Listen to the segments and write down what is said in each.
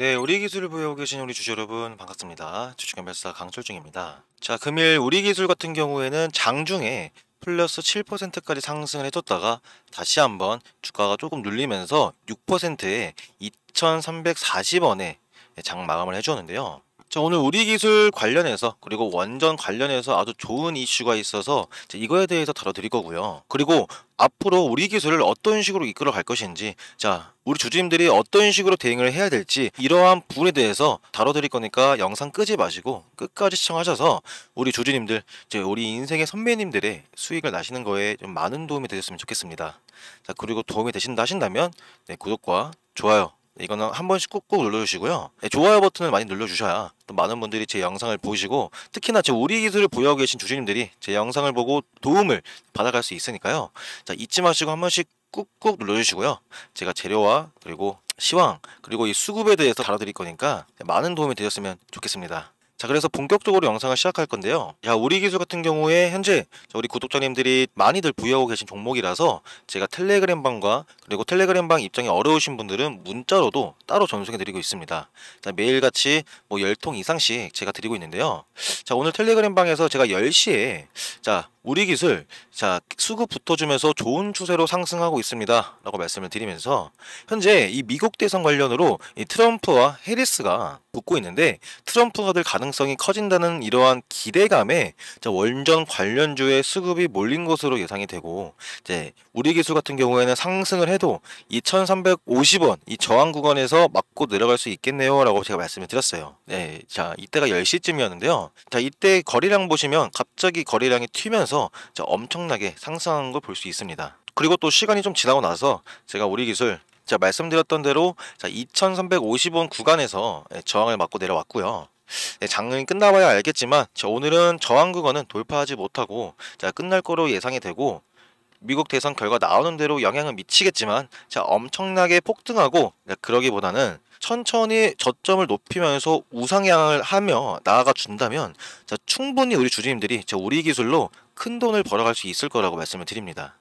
네, 우리 기술을 보우고 계신 우리 주주 여러분 반갑습니다. 주식의 별사 강철중입니다. 자, 금일 우리 기술 같은 경우에는 장중에 플러스 7%까지 상승을 해줬다가 다시 한번 주가가 조금 눌리면서 6%에 2,340원에 장 마감을 해주었는데요. 자, 오늘 우리 기술 관련해서 그리고 원전 관련해서 아주 좋은 이슈가 있어서 이거에 대해서 다뤄드릴 거고요. 그리고 앞으로 우리 기술을 어떤 식으로 이끌어 갈 것인지 자 우리 주주님들이 어떤 식으로 대응을 해야 될지 이러한 부분에 대해서 다뤄드릴 거니까 영상 끄지 마시고 끝까지 시청하셔서 우리 주주님들 즉 우리 인생의 선배님들의 수익을 나시는 거에 좀 많은 도움이 되셨으면 좋겠습니다 자 그리고 도움이 되신다 하신다면 네, 구독과 좋아요 이거는 한 번씩 꾹꾹 눌러주시고요. 예, 좋아요 버튼을 많이 눌러주셔야 또 많은 분들이 제 영상을 보시고 특히나 제 우리 기술을 보유하고 계신 주주님들이 제 영상을 보고 도움을 받아갈 수 있으니까요. 자 잊지 마시고 한 번씩 꾹꾹 눌러주시고요. 제가 재료와 그리고 시황 그리고 이 수급에 대해서 다뤄드릴 거니까 많은 도움이 되셨으면 좋겠습니다. 자 그래서 본격적으로 영상을 시작할 건데요 야 우리 기술 같은 경우에 현재 우리 구독자님들이 많이들 부여하고 계신 종목이라서 제가 텔레그램 방과 그리고 텔레그램 방 입장이 어려우신 분들은 문자로도 따로 전송해 드리고 있습니다. 자, 매일같이 뭐 10통 이상씩 제가 드리고 있는데요. 자, 오늘 텔레그램 방에서 제가 10시에 자, 우리 기술 자, 수급 부터주면서 좋은 추세로 상승하고 있습니다. 라고 말씀을 드리면서 현재 이 미국 대선 관련으로 이 트럼프와 해리스가 붙고 있는데 트럼프가 될 가능성이 커진다는 이러한 기대감에 자, 원전 관련주의 수급이 몰린 것으로 예상이 되고 이제 우리 기술 같은 경우에는 상승을 해도 2350원 이 저항 구간에서 통해서 맞고 내려갈 수 있겠네요라고 제가 말씀을 드렸어요. 네, 자 이때가 10시쯤이었는데요. 자 이때 거리량 보시면 갑자기 거리량이 튀면서 자, 엄청나게 상승한 걸 볼 수 있습니다. 그리고 또 시간이 좀 지나고 나서 제가 우리 기술 자 말씀드렸던 대로 자 2,350원 구간에서 예, 저항을 맞고 내려왔고요. 네, 예, 장은 끝나봐야 알겠지만 자, 오늘은 저항 구간은 돌파하지 못하고 자, 끝날 거로 예상이 되고 미국 대선 결과 나오는 대로 영향을 미치겠지만 자 엄청나게 폭등하고 그러 네, 그러기보다는 천천히 저점을 높이면서 우상향을 하며 나아가 준다면 자 충분히 우리 주주님들이 자 우리 기술로 큰 돈을 벌어갈 수 있을 거라고 말씀을 드립니다.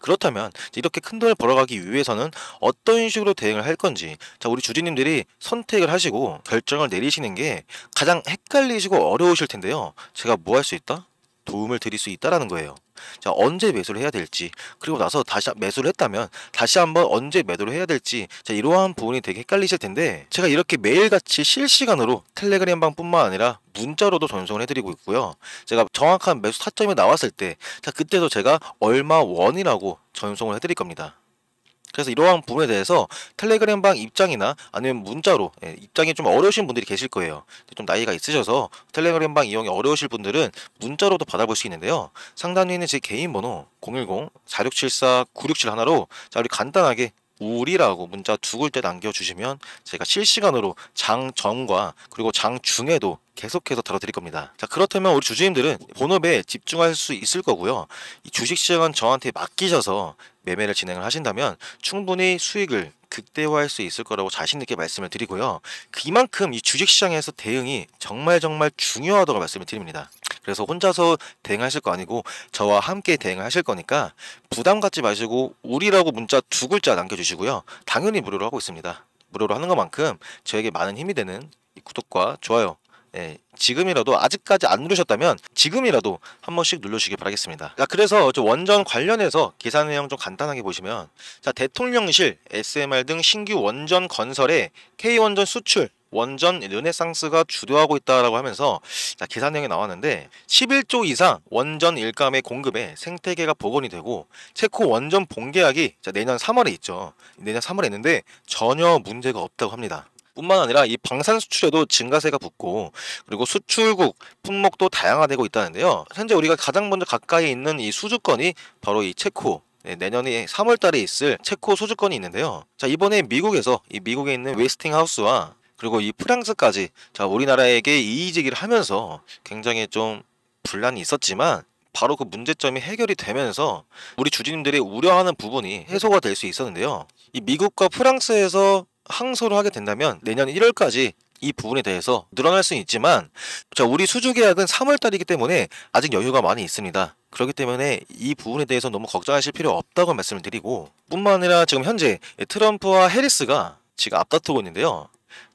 그렇다면 이렇게 큰 돈을 벌어가기 위해서는 어떤 식으로 대응을 할 건지 자 우리 주주님들이 선택을 하시고 결정을 내리시는 게 가장 헷갈리시고 어려우실 텐데요. 제가 뭐 할 수 있다? 도움을 드릴 수 있다라는 거예요. 자, 언제 매수를 해야 될지, 그리고 나서 다시 매수를 했다면 다시 한번 언제 매도를 해야 될지, 자, 이러한 부분이 되게 헷갈리실 텐데, 제가 이렇게 매일같이 실시간으로 텔레그램방뿐만 아니라 문자로도 전송을 해드리고 있고요. 제가 정확한 매수 타점이 나왔을 때, 자, 그때도 제가 얼마 원이라고 전송을 해드릴 겁니다. 그래서 이러한 부분에 대해서 텔레그램방 입장이나 아니면 문자로 예, 입장이 좀 어려우신 분들이 계실 거예요. 좀 나이가 있으셔서 텔레그램방 이용이 어려우실 분들은 문자로도 받아볼 수 있는데요. 상단 에 있는 제 개인 번호 010-4674-967 하나로 자 우리 간단하게 우리라고 문자 두 글자 남겨주시면 제가 실시간으로 장전과 그리고 장중에도 계속해서 다뤄드릴 겁니다. 자 그렇다면 우리 주주님들은 본업에 집중할 수 있을 거고요. 이 주식시장은 저한테 맡기셔서 매매를 진행을 하신다면 충분히 수익을 극대화할 수 있을 거라고 자신있게 말씀을 드리고요. 이만큼 이 주식시장에서 대응이 정말 정말 중요하다고 말씀을 드립니다. 그래서 혼자서 대응하실 거 아니고 저와 함께 대응을 하실 거니까 부담 갖지 마시고 우리라고 문자 두 글자 남겨주시고요. 당연히 무료로 하고 있습니다. 무료로 하는 것만큼 저에게 많은 힘이 되는 구독과 좋아요 예, 지금이라도 아직까지 안 누르셨다면 지금이라도 한 번씩 눌러주시기 바라겠습니다. 자, 그래서 원전 관련해서 기사 내용 좀 간단하게 보시면 자 대통령실, SMR 등 신규 원전 건설에 K원전 수출 원전 르네상스가 주도하고 있다라고 하면서 자, 계산형이 나왔는데 11조 이상 원전 일감의 공급에 생태계가 복원이 되고 체코 원전 봉계약이 자, 내년 3월에 있죠. 내년 3월에 있는데 전혀 문제가 없다고 합니다. 뿐만 아니라 이 방산 수출에도 증가세가 붙고 그리고 수출국 품목도 다양화되고 있다는데요. 현재 우리가 가장 먼저 가까이 있는 이 수주권이 바로 이 체코 네, 내년에 3월 달에 있을 체코 소주권이 있는데요. 자, 이번에 미국에서 이 미국에 있는 웨스팅하우스와 그리고 이 프랑스까지 자 우리나라에게 이의제기를 하면서 굉장히 좀 분란이 있었지만 바로 그 문제점이 해결이 되면서 우리 주주님들이 우려하는 부분이 해소가 될 수 있었는데요. 이 미국과 프랑스에서 항소를 하게 된다면 내년 1월까지 이 부분에 대해서 늘어날 수는 있지만 자 우리 수주 계약은 3월달이기 때문에 아직 여유가 많이 있습니다. 그렇기 때문에 이 부분에 대해서 너무 걱정하실 필요 없다고 말씀을 드리고 뿐만 아니라 지금 현재 트럼프와 해리스가 지금 앞다투고 있는데요.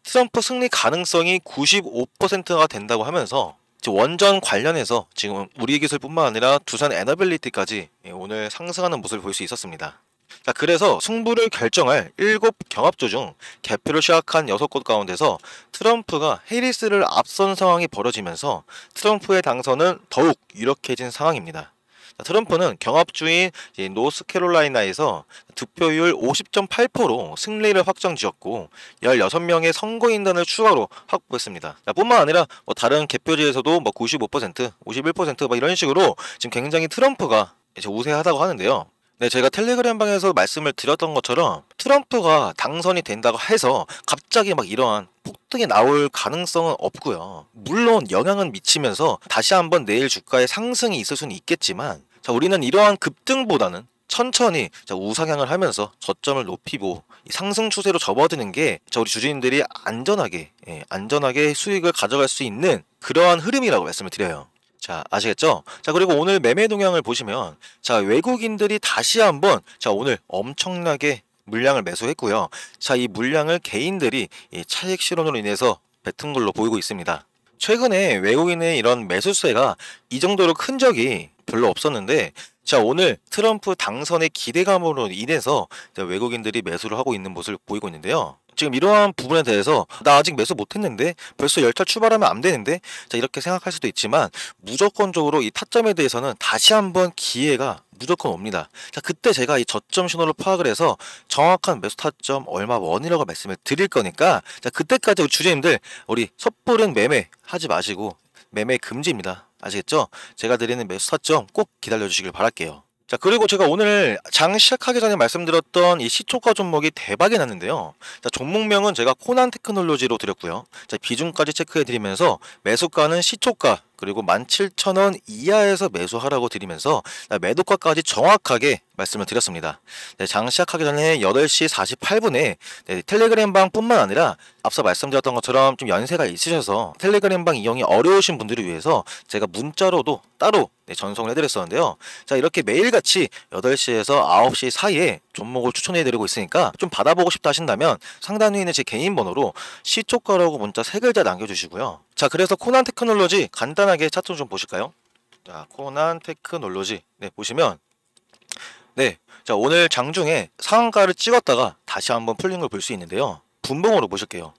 트럼프 승리 가능성이 95%가 된다고 하면서 원전 관련해서 지금 우리 기술뿐만 아니라 두산 에너빌리티까지 예, 오늘 상승하는 모습을 볼 수 있었습니다. 자, 그래서 승부를 결정할 7경합조 중 개표를 시작한 6곳 가운데서 트럼프가 해리스를 앞선 상황이 벌어지면서 트럼프의 당선은 더욱 유력해진 상황입니다. 트럼프는 경합주인 노스캐롤라이나에서 득표율 50.8%로 승리를 확정 지었고 16명의 선거인단을 추가로 확보했습니다. 뿐만 아니라 뭐 다른 개표지에서도 뭐 95%, 51%막 뭐 이런 식으로 지금 굉장히 트럼프가 이제 우세하다고 하는데요. 네, 제가 텔레그램 방에서 말씀을 드렸던 것처럼 트럼프가 당선이 된다고 해서 갑자기 막 이러한 폭등이 나올 가능성은 없고요. 물론 영향은 미치면서 다시 한번 내일 주가에 상승이 있을 수는 있겠지만 자, 우리는 이러한 급등보다는 천천히 자, 우상향을 하면서 저점을 높이고 상승 추세로 접어드는 게 자, 우리 주주님들이 안전하게 예, 안전하게 수익을 가져갈 수 있는 그러한 흐름이라고 말씀을 드려요. 자 아시겠죠? 자 그리고 오늘 매매 동향을 보시면 자 외국인들이 다시 한번 자 오늘 엄청나게 물량을 매수했고요. 자 이 물량을 개인들이 이 차익 실현으로 인해서 뱉은 걸로 보이고 있습니다. 최근에 외국인의 이런 매수세가 이 정도로 큰 적이 별로 없었는데 자 오늘 트럼프 당선의 기대감으로 인해서 외국인들이 매수를 하고 있는 모습을 보이고 있는데요. 지금 이러한 부분에 대해서 나 아직 매수 못했는데 벌써 열차 출발하면 안 되는데 자 이렇게 생각할 수도 있지만 무조건적으로 이 타점에 대해서는 다시 한번 기회가 무조건 옵니다. 자, 그때 제가 이 저점 신호를 파악을 해서 정확한 매수 타점 얼마 원이라고 말씀을 드릴 거니까 자, 그때까지 우리 주제님들 우리 섣부른 매매 하지 마시고 매매 금지입니다. 아시겠죠? 제가 드리는 매수 타점 꼭 기다려 주시길 바랄게요. 자, 그리고 제가 오늘 장 시작하기 전에 말씀드렸던 이 시초가 종목이 대박이 났는데요. 자, 종목명은 제가 코난 테크놀로지로 드렸고요. 자, 비중까지 체크해 드리면서 매수가는 시초가 그리고 17,000원 이하에서 매수하라고 드리면서 매도가까지 정확하게 말씀을 드렸습니다. 네, 장 시작하기 전에 8시 48분에 네, 텔레그램방 뿐만 아니라 앞서 말씀드렸던 것처럼 좀 연세가 있으셔서 텔레그램방 이용이 어려우신 분들을 위해서 제가 문자로도 따로 네, 전송을 해드렸었는데요. 자 이렇게 매일같이 8시에서 9시 사이에 종목을 추천해드리고 있으니까 좀 받아보고 싶다 하신다면 상단 위에 있는 제 개인 번호로 시초가라고 문자 3글자 남겨주시고요. 자 그래서 코난 테크놀로지 간단 간단하게 차트 좀 보실까요? 자, 코난 테크놀로지. 네, 보시면 네, 자 오늘 장중에 상한가를 찍었다가 다시 한번 풀린 걸 볼 수 있는데요. 분봉으로 보실게요.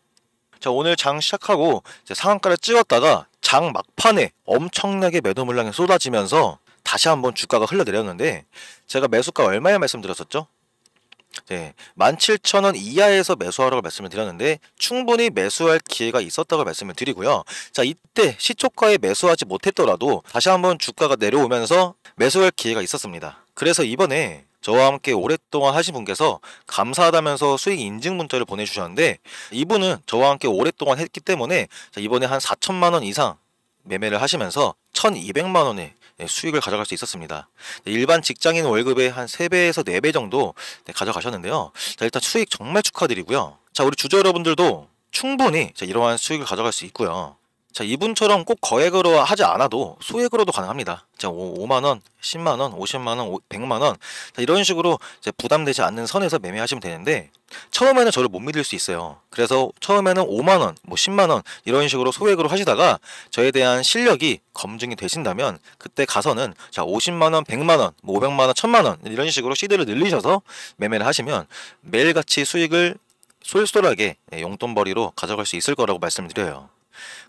자 오늘 장 시작하고 상한가를 찍었다가 장 막판에 엄청나게 매도 물량이 쏟아지면서 다시 한번 주가가 흘러내렸는데 제가 매수가 얼마에 말씀드렸었죠? 네, 예, 17,000원 이하에서 매수하라고 말씀을 드렸는데 충분히 매수할 기회가 있었다고 말씀을 드리고요. 자, 이때 시초가에 매수하지 못했더라도 다시 한번 주가가 내려오면서 매수할 기회가 있었습니다. 그래서 이번에 저와 함께 오랫동안 하신 분께서 감사하다면서 수익 인증 문자를 보내주셨는데 이분은 저와 함께 오랫동안 했기 때문에 이번에 한 4천만 원 이상 매매를 하시면서 1200만 원의 네, 수익을 가져갈 수 있었습니다. 네, 일반 직장인 월급의 한 3배에서 4배 정도 가져가셨는데요. 자, 일단 수익 정말 축하드리고요. 자, 우리 주주 여러분들도 충분히 이러한 수익을 가져갈 수 있고요. 자 이분처럼 꼭 거액으로 하지 않아도 소액으로도 가능합니다. 자 5, 만원 10만원, 50만원, 100만원 자, 이런 식으로 부담되지 않는 선에서 매매하시면 되는데 처음에는 저를 못 믿을 수 있어요. 그래서 처음에는 5만원, 뭐 10만원 이런 식으로 소액으로 하시다가 저에 대한 실력이 검증이 되신다면 그때 가서는 자 50만원, 100만원, 뭐 500만원, 1000만원 이런 식으로 시드를 늘리셔서 매매를 하시면 매일같이 수익을 쏠쏠하게 예, 용돈벌이로 가져갈 수 있을 거라고 말씀드려요.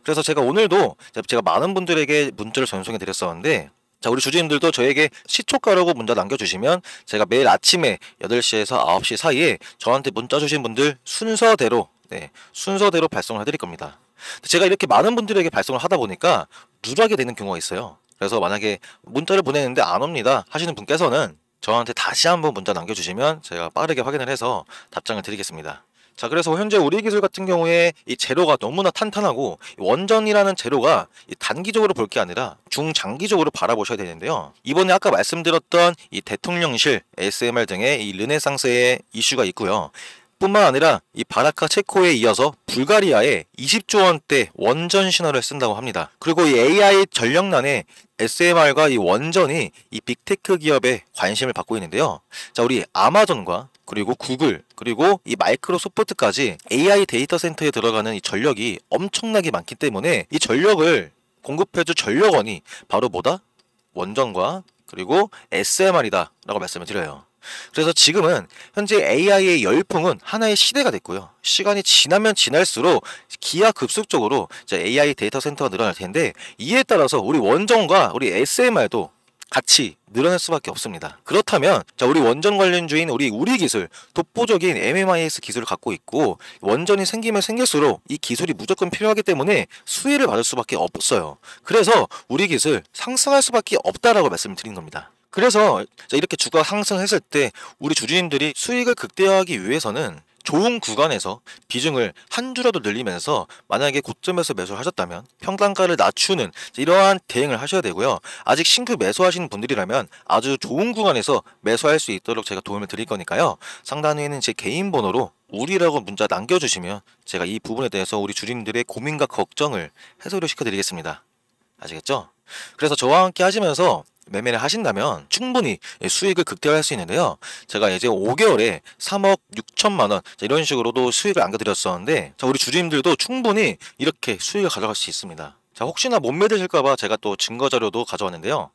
그래서 제가 오늘도 제가 많은 분들에게 문자를 전송해 드렸었는데 자, 우리 주주님들도 저에게 시초가라고 문자 남겨주시면 제가 매일 아침에 8시에서 9시 사이에 저한테 문자 주신 분들 순서대로, 네, 순서대로 발송을 해드릴 겁니다. 제가 이렇게 많은 분들에게 발송을 하다 보니까 누락이 되는 경우가 있어요. 그래서 만약에 문자를 보내는데 안 옵니다 하시는 분께서는 저한테 다시 한번 문자 남겨주시면 제가 빠르게 확인을 해서 답장을 드리겠습니다. 자 그래서 현재 우리 기술 같은 경우에 이재료가 너무나 탄탄하고 원전이라는 재료가 단기적으로 볼 게 아니라 중장기적으로 바라보셔야 되는데요. 이번에 아까 말씀드렸던 이 대통령실, s m r 등의 이 르네상스의 이슈가 있고요. 뿐만 아니라 이 바라카 체코에 이어서 불가리아에 20조 원대 원전 신화를 쓴다고 합니다. 그리고 이 AI 전력난에 SMR과 이 원전이 이 빅테크 기업의 관심을 받고 있는데요. 자, 우리 아마존과 그리고 구글, 그리고 이 마이크로소프트까지 AI 데이터 센터에 들어가는 이 전력이 엄청나게 많기 때문에 이 전력을 공급해줄 전력원이 바로 뭐다? 원전과 그리고 SMR이다 라고 말씀을 드려요. 그래서 지금은 현재 AI의 열풍은 하나의 시대가 됐고요. 시간이 지나면 지날수록 기하급속적으로 AI 데이터 센터가 늘어날 텐데 이에 따라서 우리 원전과 우리 SMR도 같이 늘어날 수밖에 없습니다. 그렇다면 자 우리 원전 관련주인 우리 우리 기술 독보적인 MMIS 기술을 갖고 있고 원전이 생기면 생길수록 이 기술이 무조건 필요하기 때문에 수혜를 받을 수밖에 없어요. 그래서 우리 기술 상승할 수밖에 없다라고 말씀을 드린 겁니다. 그래서 이렇게 주가 상승했을 때 우리 주주님들이 수익을 극대화하기 위해서는 좋은 구간에서 비중을 한 줄이라도 늘리면서 만약에 고점에서 매수를 하셨다면 평단가를 낮추는 이러한 대응을 하셔야 되고요. 아직 신규 매수하시는 분들이라면 아주 좋은 구간에서 매수할 수 있도록 제가 도움을 드릴 거니까요. 상단에는 제 개인 번호로 우리라고 문자 남겨주시면 제가 이 부분에 대해서 우리 주린들의 고민과 걱정을 해소를 시켜드리겠습니다. 아시겠죠? 그래서 저와 함께 하시면서 매매를 하신다면 충분히 예, 수익을 극대화할 수 있는데요. 제가 이제 5개월에 3억 6천만 원 이런 식으로도 수익을 안겨드렸었는데 우리 주주님들도 충분히 이렇게 수익을 가져갈 수 있습니다. 자, 혹시나 못 믿으실까봐 제가 또 증거자료도 가져왔는데요.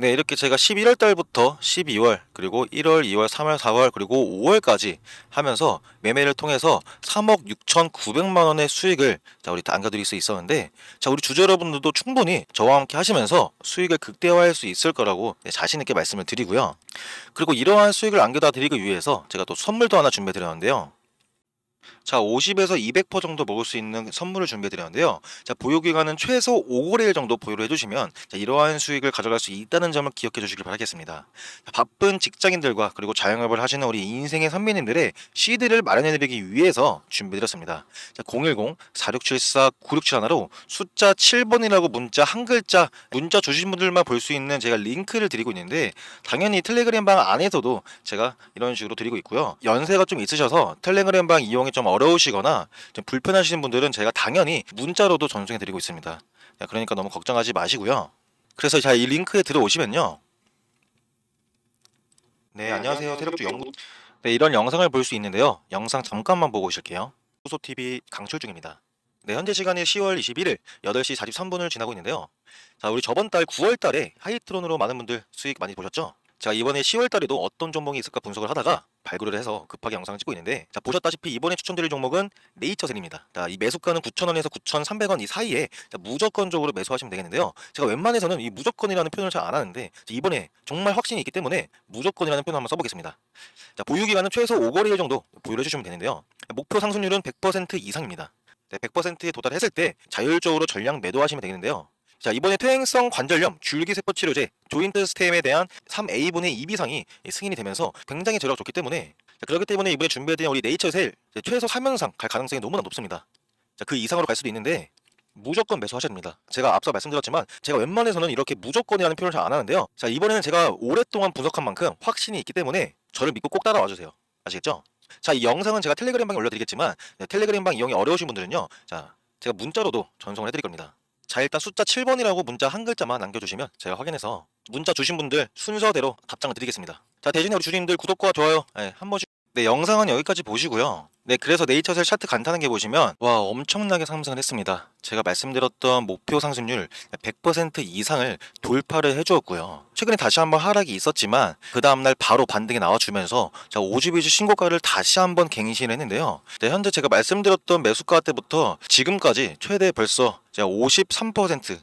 네, 이렇게 제가 11월 달부터 12월, 그리고 1월, 2월, 3월, 4월, 그리고 5월까지 하면서 매매를 통해서 3억 6천9백만 원의 수익을 자, 우리 안겨드릴 수 있었는데, 자, 우리 주주 여러분들도 충분히 저와 함께 하시면서 수익을 극대화할 수 있을 거라고 네, 자신 있게 말씀을 드리고요. 그리고 이러한 수익을 안겨다 드리기 위해서 제가 또 선물도 하나 준비해 드렸는데요. 자, 50에서 200% 정도 먹을 수 있는 선물을 준비해드렸는데요. 자, 보유기간은 최소 5거래일 정도 보유를 해주시면 자, 이러한 수익을 가져갈 수 있다는 점을 기억해 주시길 바라겠습니다. 자, 바쁜 직장인들과 그리고 자영업을 하시는 우리 인생의 선배님들의 CD를 마련해드리기 위해서 준비해드렸습니다. 자, 010-4674-9671로 숫자 7번이라고 문자 한 글자 문자 주신 분들만 볼 수 있는 제가 링크를 드리고 있는데 당연히 텔레그램 방 안에서도 제가 이런 식으로 드리고 있고요. 연세가 좀 있으셔서 텔레그램 방 이용해 전송이 좀 어려우시거나 좀 불편하신 분들은 제가 당연히 문자로도 전송해 드리고 있습니다. 네, 그러니까 너무 걱정하지 마시고요. 그래서 자 이 링크에 들어오시면요. 네, 네 안녕하세요. 세력주 연구 네, 이런 영상을 볼 수 있는데요. 영상 잠깐만 보고 오실게요. 소소TV 강출중입니다. 네, 현재 시간이 10월 21일 8시 43분을 지나고 있는데요. 자, 우리 저번 달 9월 달에 하이트론으로 많은 분들 수익 많이 보셨죠? 제가 이번에 10월달에도 어떤 종목이 있을까 분석을 하다가 네. 발굴을 해서 급하게 영상을 찍고 있는데 자 보셨다시피 이번에 추천드릴 종목은 네이처셀입니다. 자, 이 매수가는 9,000원에서 9,300원 이 사이에 자, 무조건적으로 매수하시면 되겠는데요. 제가 웬만해서는 이 무조건이라는 표현을 잘 안 하는데 이번에 정말 확신이 있기 때문에 무조건이라는 표현을 한번 써보겠습니다. 자, 보유기간은 최소 5거래일 정도 보유를 해주시면 되는데요. 목표 상승률은 100% 이상입니다. 100%에 도달했을 때 자율적으로 전량 매도하시면 되겠는데요. 자, 이번에 퇴행성 관절염 줄기세포 치료제 조인트 스템에 대한 3A분의 2 비상이 승인이 되면서 굉장히 제력 좋기 때문에 자, 그렇기 때문에 이번에 준비된 우리 네이처셀 최소 3연상 갈 가능성이 너무나 높습니다. 자, 그 이상으로 갈 수도 있는데 무조건 매수하셔야 됩니다. 제가 앞서 말씀드렸지만 제가 웬만해서는 이렇게 무조건이라는 표현을 잘 안 하는데요. 자, 이번에는 제가 오랫동안 분석한 만큼 확신이 있기 때문에 저를 믿고 꼭 따라와 주세요. 아시겠죠? 자, 이 영상은 제가 텔레그램 방에 올려드리겠지만 네, 텔레그램 방 이용이 어려우신 분들은요. 자, 제가 문자로도 전송을 해드릴 겁니다. 자 일단 숫자 7번이라고 문자 한 글자만 남겨주시면 제가 확인해서 문자 주신 분들 순서대로 답장을 드리겠습니다. 자 대신에 우리 주님들 구독과 좋아요 네, 한 번씩 네 영상은 여기까지 보시고요. 네, 그래서 네이처셀 차트 간단하게 보시면 와 엄청나게 상승을 했습니다. 제가 말씀드렸던 목표 상승률 100% 이상을 돌파를 해주었고요. 최근에 다시 한번 하락이 있었지만 그 다음날 바로 반등이 나와주면서 오5비즈 신고가를 다시 한번 갱신을 했는데요. 네, 현재 제가 말씀드렸던 매수가 때부터 지금까지 최대 벌써 53%,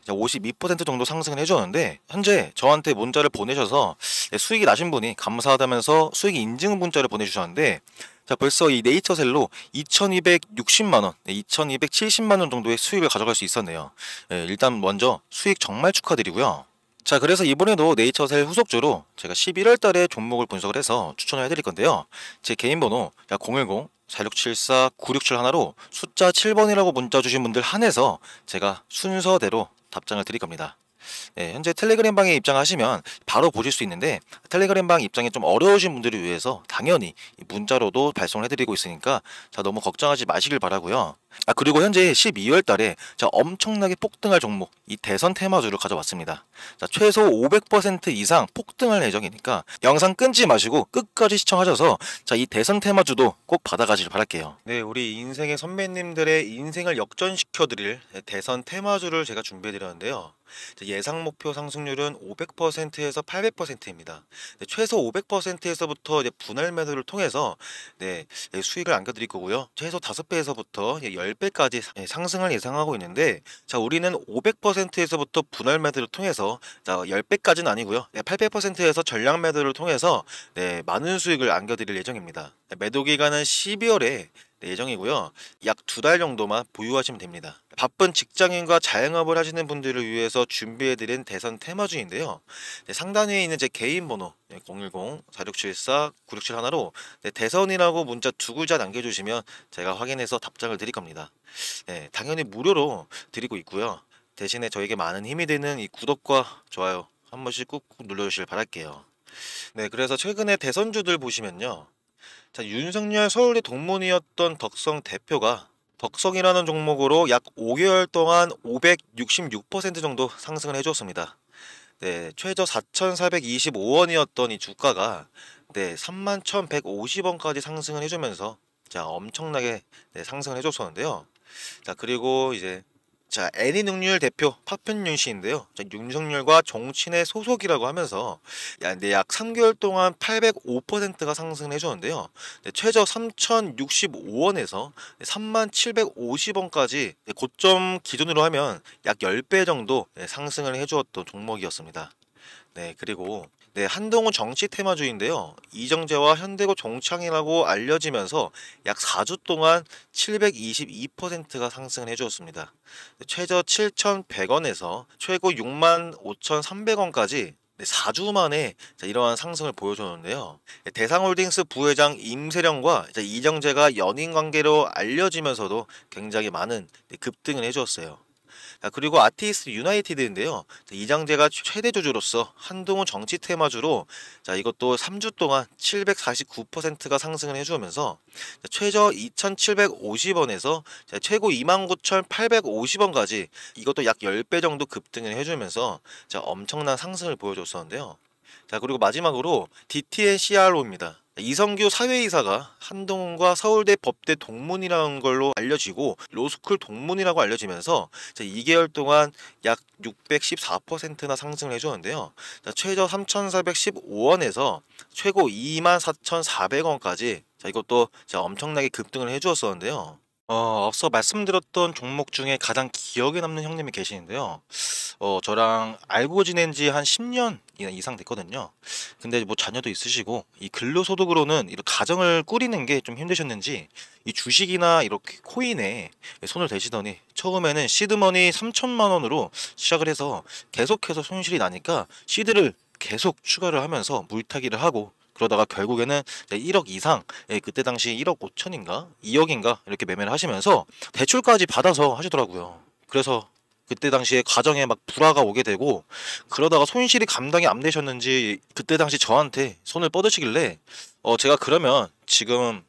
52% 정도 상승을 해주었는데 현재 저한테 문자를 보내셔서 네, 수익이 나신 분이 감사하다면서 수익 인증 문자를 보내주셨는데 자, 벌써 이 네이처셀로 2,260만 원, 2,270만 원 정도의 수익을 가져갈 수 있었네요. 예, 일단 먼저 수익 정말 축하드리고요. 자, 그래서 이번에도 네이처셀 후속주로 제가 11월 달에 종목을 분석을 해서 추천을 해드릴 건데요. 제 개인 번호 약010 4674 967 하나로 숫자 7번이라고 문자 주신 분들 한해서 제가 순서대로 답장을 드릴 겁니다. 네, 현재 텔레그램 방에 입장하시면 바로 보실 수 있는데 텔레그램 방 입장이 좀 어려우신 분들을 위해서 당연히 문자로도 발송을 해드리고 있으니까 자 너무 걱정하지 마시길 바라고요. 아 그리고 현재 12월 달에 자 엄청나게 폭등할 종목 이 대선 테마주를 가져왔습니다. 자 최소 500% 이상 폭등할 예정이니까 영상 끊지 마시고 끝까지 시청하셔서 자 이 대선 테마주도 꼭 받아가시길 바랄게요. 네 우리 인생의 선배님들의 인생을 역전시켜드릴 대선 테마주를 제가 준비해드렸는데요. 예상 목표 상승률은 500%에서 800%입니다. 네, 최소 500%에서부터 분할 매도를 통해서 네, 네, 수익을 안겨드릴 거고요. 최소 5배에서부터 10 10배까지 예, 상승을 예상하고 있는데 자 우리는 500%에서부터 분할 매도를 통해서 자 10배까지는 아니고요. 네, 800%에서 전량 매도를 통해서 네, 많은 수익을 안겨드릴 예정입니다. 네, 매도 기간은 12월에 예정이고요. 약 두 달 정도만 보유하시면 됩니다. 바쁜 직장인과 자영업을 하시는 분들을 위해서 준비해드린 대선 테마중인데요 네, 상단에 있는 제 개인 번호 010-4674-9671로 네, 대선이라고 문자 두 글자 남겨주시면 제가 확인해서 답장을 드릴 겁니다. 네, 당연히 무료로 드리고 있고요. 대신에 저에게 많은 힘이 되는 이 구독과 좋아요 한 번씩 꾹꾹 눌러주시길 바랄게요. 네, 그래서 최근에 대선주들 보시면요. 자, 윤석열 서울대 동문이었던 덕성 대표가 덕성이라는 종목으로 약 5개월 동안 566% 정도 상승을 해줬습니다. 네, 최저 4,425원이었던 이 주가가 네, 31,150원까지 상승을 해주면서 자 엄청나게 네, 상승을 해줬었는데요. 자 그리고 이제 자, 애니능률 대표 파편윤 씨인데요. 자, 윤석열과 정치인의 소속이라고 하면서 약 3개월 동안 805%가 상승을 해주었는데요 네, 최저 3,065원에서 3,750원까지 네, 고점 기준으로 하면 약 10배 정도 네, 상승을 해주었던 종목이었습니다. 네, 그리고 네, 한동훈 정치 테마주인데요. 이정재와 현대고 종창이라고 알려지면서 약 4주 동안 722%가 상승을 해주었습니다. 최저 7,100원에서 최고 6 5,300원까지 4주 만에 이러한 상승을 보여줬는데요. 네, 대상홀딩스 부회장 임세령과 이정재가 연인 관계로 알려지면서도 굉장히 많은 네, 급등을 해주었어요. 아, 그리고 아티스트 유나이티드인데요. 이장재가 최대 주주로서 한동훈 정치 테마주로 자, 이것도 3주 동안 749%가 상승을 해주면서 최저 2,750원에서 최고 29,850원까지 이것도 약 10배 정도 급등을 해주면서 자, 엄청난 상승을 보여줬었는데요. 자 그리고 마지막으로 DTNCRO입니다. 이성규 사회이사가 한동훈과 서울대 법대 동문이라는 걸로 알려지고 로스쿨 동문이라고 알려지면서 2개월 동안 약 614%나 상승을 해주는데요. 었 최저 3,415원에서 최고 24,400원까지 이것도 엄청나게 급등을 해주었었는데요. 어 앞서 말씀드렸던 종목 중에 가장 기억에 남는 형님이 계시는데요. 어 저랑 알고 지낸 지 한 10년 이상 됐거든요. 근데 뭐 자녀도 있으시고 이 근로소득으로는 이런 가정을 꾸리는 게 좀 힘드셨는지 이 주식이나 이렇게 코인에 손을 대시더니 처음에는 시드머니 3천만 원으로 시작을 해서 계속해서 손실이 나니까 시드를 계속 추가를 하면서 물타기를 하고 그러다가 결국에는 1억 이상 예, 그때 당시 1억 5천인가 2억인가 이렇게 매매를 하시면서 대출까지 받아서 하시더라고요. 그래서 그때 당시에 가정에 막 불화가 오게 되고 그러다가 손실이 감당이 안 되셨는지 그때 당시 저한테 손을 뻗으시길래 어 제가 그러면 지금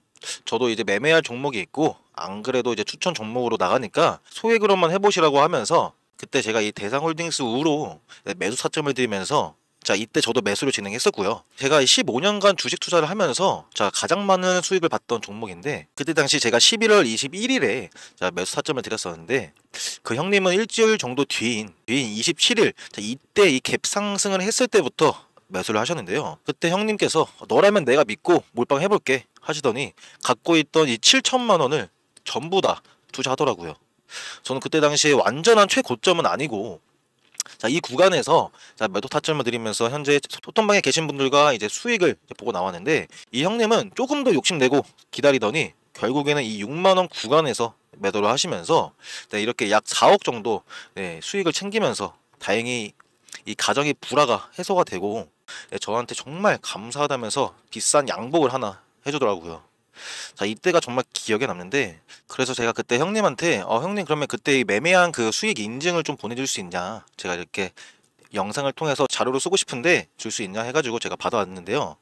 저도 이제 매매할 종목이 있고 안 그래도 이제 추천 종목으로 나가니까 소액으로만 해보시라고 하면서 그때 제가 이 대상홀딩스 우로 매수 사점을 드리면서 자, 이때 저도 매수를 진행했었고요. 제가 15년간 주식 투자를 하면서 자, 가장 많은 수익을 봤던 종목인데 그때 당시 제가 11월 21일에 자, 매수 타점을 드렸었는데 그 형님은 일주일 정도 뒤인 뒤인 27일 자, 이때 이 갭 상승을 했을 때부터 매수를 하셨는데요. 그때 형님께서 너라면 내가 믿고 몰빵 해볼게 하시더니 갖고 있던 이 7천만 원을 전부 다 투자하더라고요. 저는 그때 당시에 완전한 최고점은 아니고 자, 이 구간에서 자, 매도 타점을 드리면서 현재 소통방에 계신 분들과 이제 수익을 이제 보고 나왔는데 이 형님은 조금 더 욕심내고 기다리더니 결국에는 이 6만원 구간에서 매도를 하시면서 네, 이렇게 약 4억 정도 네, 수익을 챙기면서 다행히 이 가정의 불화가 해소가 되고 네, 저한테 정말 감사하다면서 비싼 양복을 하나 해주더라고요. 자 이때가 정말 기억에 남는데 그래서 제가 그때 형님한테 어 형님 그러면 그때 매매한 그 수익 인증을 좀 보내줄 수 있냐 제가 이렇게 영상을 통해서 자료로 쓰고 싶은데 줄 수 있냐 해가지고 제가 받아왔는데요.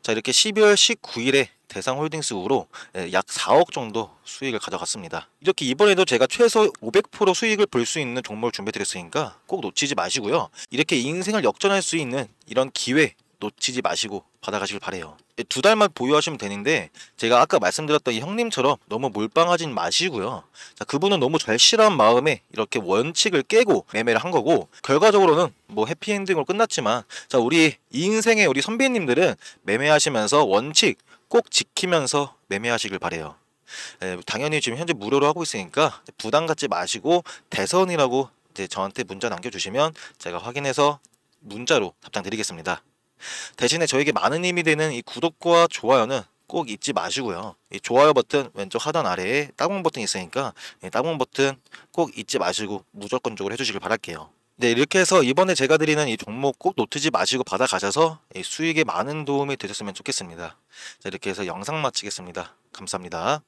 자 이렇게 12월 19일에 대상홀딩스 우로 예, 약 4억 정도 수익을 가져갔습니다. 이렇게 이번에도 제가 최소 500% 수익을 볼 수 있는 종목을 준비해드렸으니까 꼭 놓치지 마시고요. 이렇게 인생을 역전할 수 있는 이런 기회 놓치지 마시고 받아가시길 바래요. 예, 두 달만 보유하시면 되는데 제가 아까 말씀드렸던 이 형님처럼 너무 몰빵하진 마시고요. 자, 그분은 너무 절 실한 마음에 이렇게 원칙을 깨고 매매를 한 거고 결과적으로는 뭐 해피엔딩으로 끝났지만 자 우리 인생의 우리 선배님들은 매매하시면서 원칙 꼭 지키면서 매매하시길 바래요. 에, 예, 당연히 지금 현재 무료로 하고 있으니까 부담 갖지 마시고 대선이라고 이제 저한테 문자 남겨주시면 제가 확인해서 문자로 답장 드리겠습니다. 대신에 저에게 많은 힘이 되는 이 구독과 좋아요는 꼭 잊지 마시고요. 이 좋아요 버튼 왼쪽 하단 아래에 따봉 버튼 있으니까 따봉 버튼 꼭 잊지 마시고 무조건적으로 해주시길 바랄게요. 네 이렇게 해서 이번에 제가 드리는 이 종목 꼭 놓치지 마시고 받아가셔서 수익에 많은 도움이 되셨으면 좋겠습니다. 자, 이렇게 해서 영상 마치겠습니다. 감사합니다.